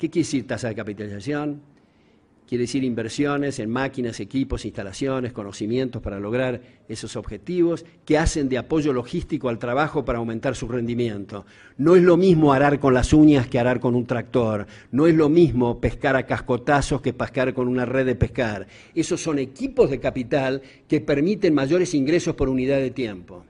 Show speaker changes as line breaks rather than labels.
¿Qué quiere decir tasa de capitalización? Quiere decir inversiones en máquinas, equipos, instalaciones, conocimientos para lograr esos objetivos que hacen de apoyo logístico al trabajo para aumentar su rendimiento. No es lo mismo arar con las uñas que arar con un tractor. No es lo mismo pescar a cascotazos que pescar con una red de pescar. Esos son equipos de capital que permiten mayores ingresos por unidad de tiempo.